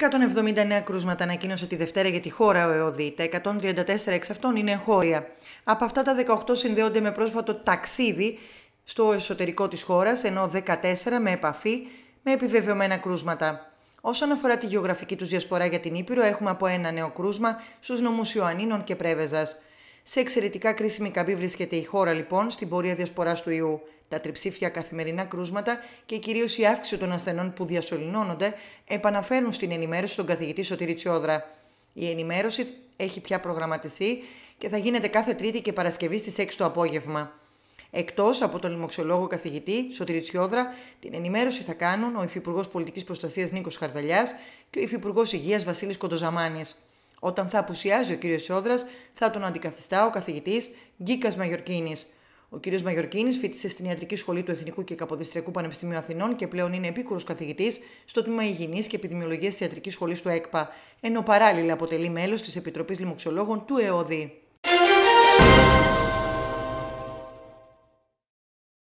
179 κρούσματα ανακοίνωσε τη Δευτέρα για τη χώρα ο ΕΟΔΗ. Τα 134 εξ αυτών είναι εγχώρια. Από αυτά τα 18 συνδέονται με πρόσφατο ταξίδι στο εσωτερικό της χώρας, ενώ 14 με επαφή με επιβεβαιωμένα κρούσματα. Όσον αφορά τη γεωγραφική τους διασπορά για την Ήπειρο, έχουμε από ένα νέο κρούσμα στους νομούς Ιωαννίνων και Πρέβεζας. Σε εξαιρετικά κρίσιμη καμπή βρίσκεται η χώρα λοιπόν στην πορεία διασποράς του ιού τα τριψήφια καθημερινά κρούσματα και κυρίως η αύξηση των ασθενών που διασωληνώνονται επαναφέρουν στην ενημέρωση τον καθηγητή Σωτήρη Τσιόδρα. Η ενημέρωση έχει πια προγραμματιστεί και θα γίνεται κάθε Τρίτη και Παρασκευή στις 6 το απόγευμα. Εκτός από τον λοιμοξιολόγο καθηγητή Σωτήρη Τσιόδρα, την ενημέρωση θα κάνουν ο Υφυπουργός Πολιτικής Προστασίας Νίκος Χαρδαλιάς και ο Υφυπουργός Υγείας Βασίλης Κοντοζαμάνη. Όταν θα απουσιάζει ο κ. Σιόδρα, θα τον αντικαθιστά ο καθηγητής Γκίκας Μαγιορκίνης. Ο κ. Μαγιορκίνης φίτησε στην ιατρική σχολή του Εθνικού και Καποδιστριακού Πανεπιστημίου Αθηνών και πλέον είναι επίκουρος καθηγητής στο τμήμα Υγιεινής και Επιδημιολογίας της Ιατρικής Σχολής του ΕΚΠΑ, ενώ παράλληλα αποτελεί μέλος της Επιτροπής Λιμοξιολόγων του ΕΟΔΗ.